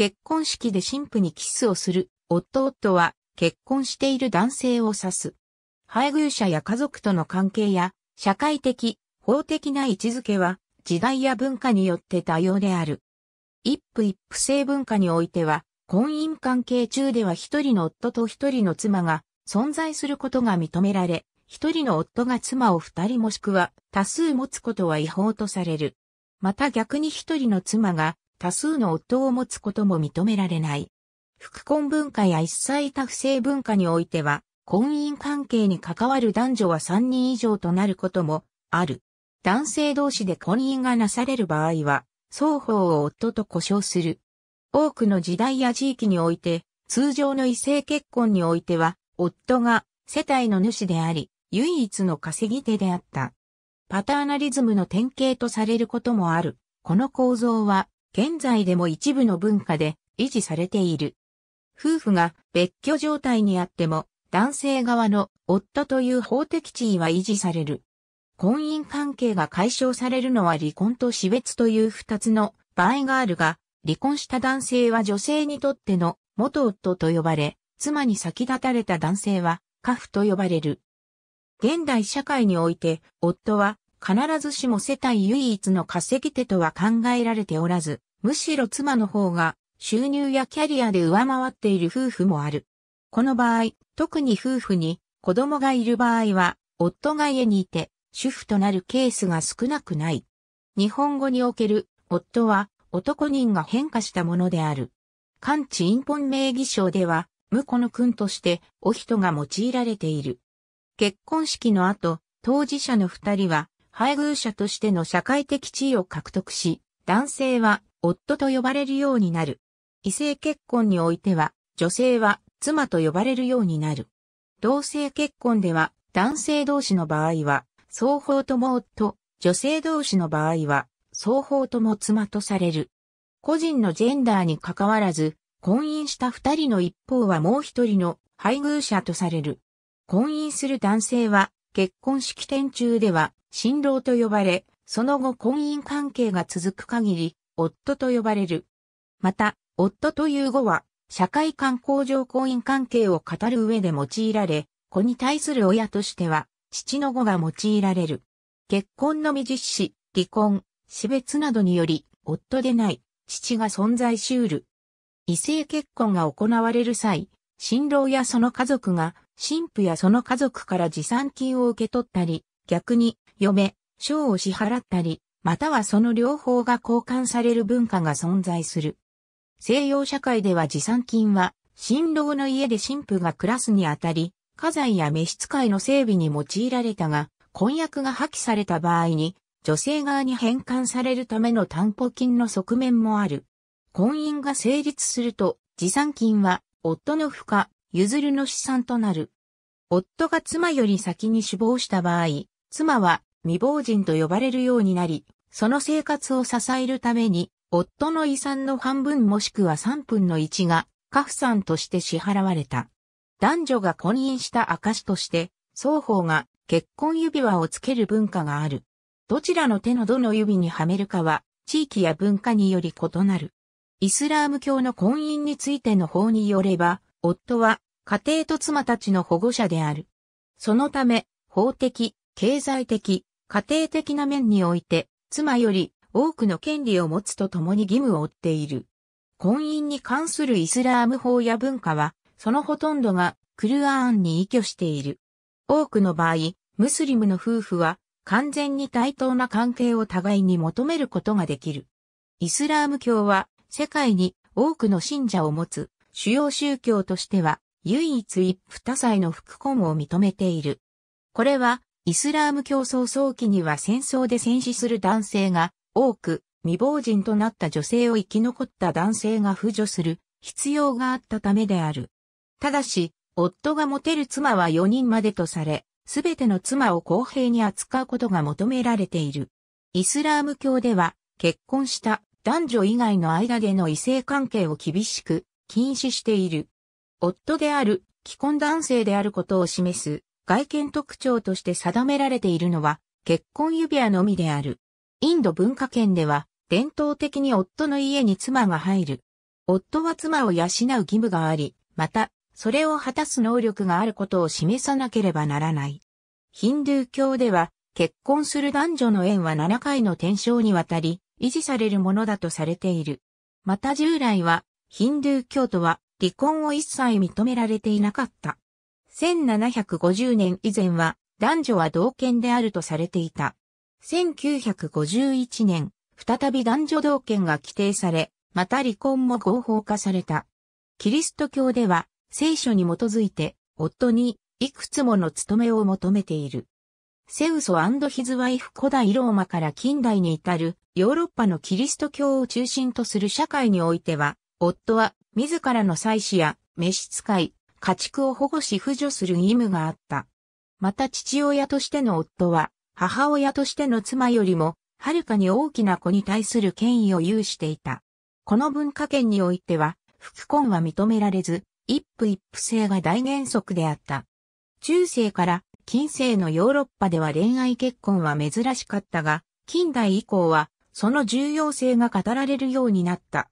結婚式で神父にキスをする、夫夫は結婚している男性を指す。配偶者や家族との関係や社会的、法的な位置づけは時代や文化によって多様である。一夫一夫性文化においては、婚姻関係中では一人の夫と一人の妻が存在することが認められ、一人の夫が妻を二人もしくは多数持つことは違法とされる。また逆に一人の妻が多数の夫を持つことも認められない。副婚文化や一切多不正文化においては、婚姻関係に関わる男女は3人以上となることもある。男性同士で婚姻がなされる場合は、双方を夫と呼称する。多くの時代や地域において、通常の異性結婚においては、夫が世帯の主であり、唯一の稼ぎ手であった。パターナリズムの典型とされることもある。この構造は、現在でも一部の文化で維持されている。夫婦が別居状態にあっても、男性側の夫という法的地位は維持される。婚姻関係が解消されるのは離婚と死別という二つの場合があるが、離婚した男性は女性にとっての元夫と呼ばれ、妻に先立たれた男性は家父と呼ばれる。現代社会において、夫は必ずしも世帯唯一の稼ぎ手とは考えられておらず、むしろ妻の方が収入やキャリアで上回っている夫婦もある。この場合、特に夫婦に子供がいる場合は、夫が家にいて主婦となるケースが少なくない。日本語における夫は男人が変化したものである。漢地インポン名義書では、婿の君としてお人が用いられている。結婚式の後、当事者の二人は配偶者としての社会的地位を獲得し、男性は夫と呼ばれるようになる。異性結婚においては、女性は妻と呼ばれるようになる。同性結婚では、男性同士の場合は、双方とも夫、女性同士の場合は、双方とも妻とされる。個人のジェンダーに関わらず、婚姻した二人の一方はもう一人の配偶者とされる。婚姻する男性は、結婚式典中では、新郎と呼ばれ、その後婚姻関係が続く限り、夫と呼ばれる。また、夫という語は、社会観光上婚姻関係を語る上で用いられ、子に対する親としては、父の語が用いられる。結婚の未実施、離婚、死別などにより、夫でない、父が存在しうる。異性結婚が行われる際、新郎やその家族が、新婦やその家族から持参金を受け取ったり、逆に、嫁、賞を支払ったり、またはその両方が交換される文化が存在する。西洋社会では持参金は、新郎の家で新婦が暮らすにあたり、家財や召使いの整備に用いられたが、婚約が破棄された場合に、女性側に返還されるための担保金の側面もある。婚姻が成立すると、持参金は、夫の負荷、譲るの資産となる。夫が妻より先に死亡した場合、妻は未亡人と呼ばれるようになり、その生活を支えるために、夫の遺産の半分もしくは3分の1が、家父さんとして支払われた。男女が婚姻した証として、双方が結婚指輪をつける文化がある。どちらの手のどの指にはめるかは、地域や文化により異なる。イスラーム教の婚姻についての法によれば、夫は家庭と妻たちの保護者である。そのため、法的、経済的、家庭的な面において、妻より多くの権利を持つとともに義務を負っている。婚姻に関するイスラーム法や文化は、そのほとんどがクルアーンに依拠している。多くの場合、ムスリムの夫婦は完全に対等な関係を互いに求めることができる。イスラーム教は世界に多くの信者を持つ主要宗教としては唯一一夫多妻の副婚を認めている。これはイスラーム教争早期には戦争で戦死する男性が多く、未亡人となった女性を生き残った男性が扶助する必要があったためである。ただし、夫が持てる妻は4人までとされ、すべての妻を公平に扱うことが求められている。イスラーム教では、結婚した男女以外の間での異性関係を厳しく禁止している。夫である既婚男性であることを示す外見特徴として定められているのは結婚指輪のみである。インド文化圏では伝統的に夫の家に妻が入る。夫は妻を養う義務があり、また、それを果たす能力があることを示さなければならない。ヒンドゥー教では、結婚する男女の縁は7回の転生にわたり、維持されるものだとされている。また従来は、ヒンドゥー教徒は離婚を一切認められていなかった。1750年以前は男女は同権であるとされていた。1951年、再び男女同権が規定され、また離婚も合法化された。キリスト教では、聖書に基づいて、夫に、いくつもの務めを求めている。セウソヒズワイフ古代ローマから近代に至るヨーロッパのキリスト教を中心とする社会においては、夫は自らの祭祀や召使い、家畜を保護し扶助する義務があった。また父親としての夫は、母親としての妻よりも、はるかに大きな子に対する権威を有していた。この文化圏においては、副婚は認められず、一夫一夫制が大原則であった。中世から近世のヨーロッパでは恋愛結婚は珍しかったが、近代以降はその重要性が語られるようになった。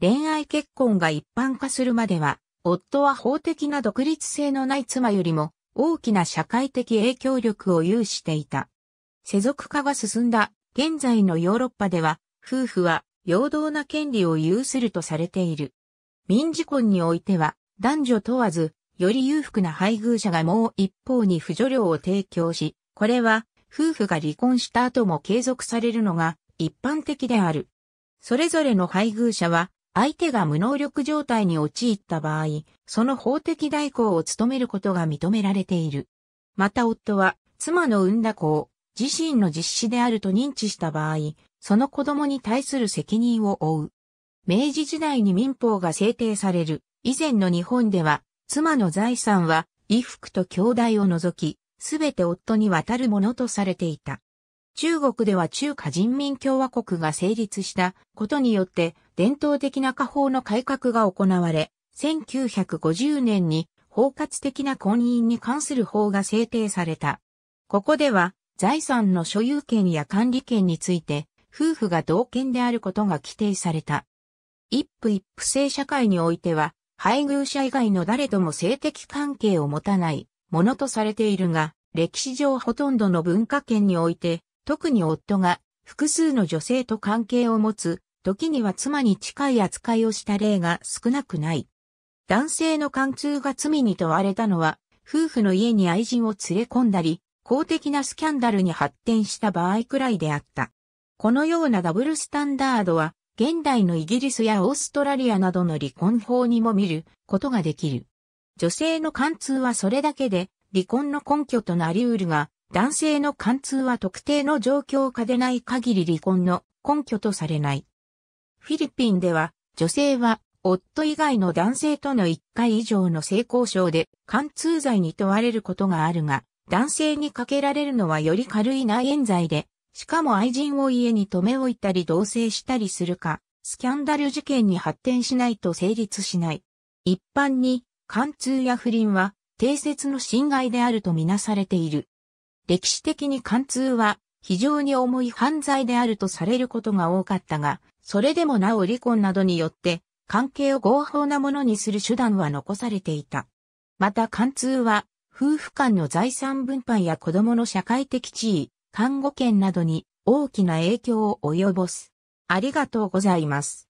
恋愛結婚が一般化するまでは、夫は法的な独立性のない妻よりも大きな社会的影響力を有していた。世俗化が進んだ現在のヨーロッパでは夫婦は平等な権利を有するとされている。民事婚においては男女問わずより裕福な配偶者がもう一方に扶助料を提供し、これは夫婦が離婚した後も継続されるのが一般的である。それぞれの配偶者は相手が無能力状態に陥った場合、その法的代行を務めることが認められている。また夫は、妻の産んだ子を自身の実施であると認知した場合、その子供に対する責任を負う。明治時代に民法が制定される以前の日本では、妻の財産は衣服と兄弟を除き、すべて夫に渡るものとされていた。中国では中華人民共和国が成立したことによって伝統的な家法の改革が行われ、1950年に包括的な婚姻に関する法が制定された。ここでは財産の所有権や管理権について夫婦が同権であることが規定された。一夫一夫制社会においては配偶者以外の誰とも性的関係を持たないものとされているが、歴史上ほとんどの文化圏において特に夫が複数の女性と関係を持つ、時には妻に近い扱いをした例が少なくない。男性の貫通が罪に問われたのは、夫婦の家に愛人を連れ込んだり、公的なスキャンダルに発展した場合くらいであった。このようなダブルスタンダードは、現代のイギリスやオーストラリアなどの離婚法にも見ることができる。女性の貫通はそれだけで離婚の根拠となり得るが、男性の貫通は特定の状況下でない限り離婚の根拠とされない。フィリピンでは、女性は夫以外の男性との1回以上の性交渉で貫通罪に問われることがあるが、男性にかけられるのはより軽い内縁罪で、しかも愛人を家に留め置いたり同棲したりするか、スキャンダル事件に発展しないと成立しない。一般に、貫通や不倫は、定説の侵害であるとみなされている。歴史的に貫通は非常に重い犯罪であるとされることが多かったが、それでもなお離婚などによって関係を合法なものにする手段は残されていた。また貫通は夫婦間の財産分配や子供の社会的地位、看護権などに大きな影響を及ぼす。ありがとうございます。